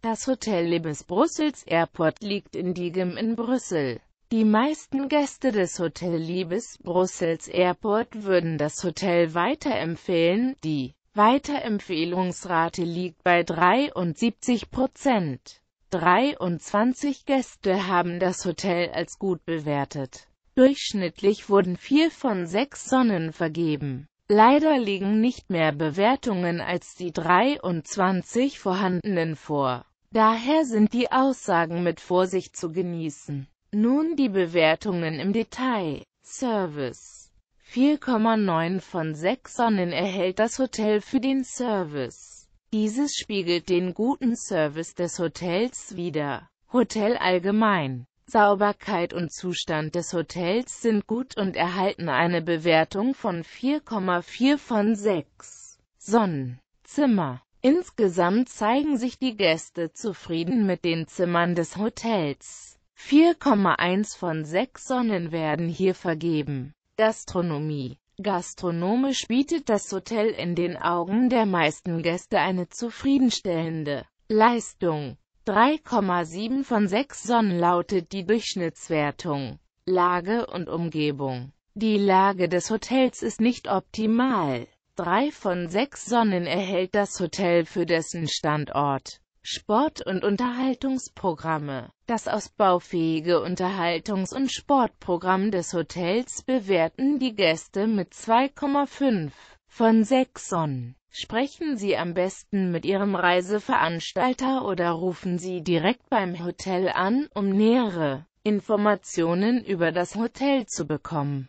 Das Hotel Libes Brüssels Airport liegt in Diegem in Brüssel. Die meisten Gäste des Hotel Libes Brüssels Airport würden das Hotel weiterempfehlen, die Weiterempfehlungsrate liegt bei 73 Prozent. 23 Gäste haben das Hotel als gut bewertet. Durchschnittlich wurden vier von sechs Sonnen vergeben. Leider liegen nicht mehr Bewertungen als die 23 vorhandenen vor. Daher sind die Aussagen mit Vorsicht zu genießen. Nun die Bewertungen im Detail. Service 4,9 von 6 Sonnen erhält das Hotel für den Service. Dieses spiegelt den guten Service des Hotels wider. Hotel allgemein. Sauberkeit und Zustand des Hotels sind gut und erhalten eine Bewertung von 4,4 von 6 Sonnen. Zimmer Insgesamt zeigen sich die Gäste zufrieden mit den Zimmern des Hotels. 4,1 von 6 Sonnen werden hier vergeben. Gastronomie Gastronomisch bietet das Hotel in den Augen der meisten Gäste eine zufriedenstellende Leistung. 3,7 von 6 Sonnen lautet die Durchschnittswertung. Lage und Umgebung Die Lage des Hotels ist nicht optimal. Drei von sechs Sonnen erhält das Hotel für dessen Standort. Sport- und Unterhaltungsprogramme. Das ausbaufähige Unterhaltungs- und Sportprogramm des Hotels bewerten die Gäste mit 2,5 von 6 Sonnen. Sprechen Sie am besten mit Ihrem Reiseveranstalter oder rufen Sie direkt beim Hotel an, um nähere Informationen über das Hotel zu bekommen.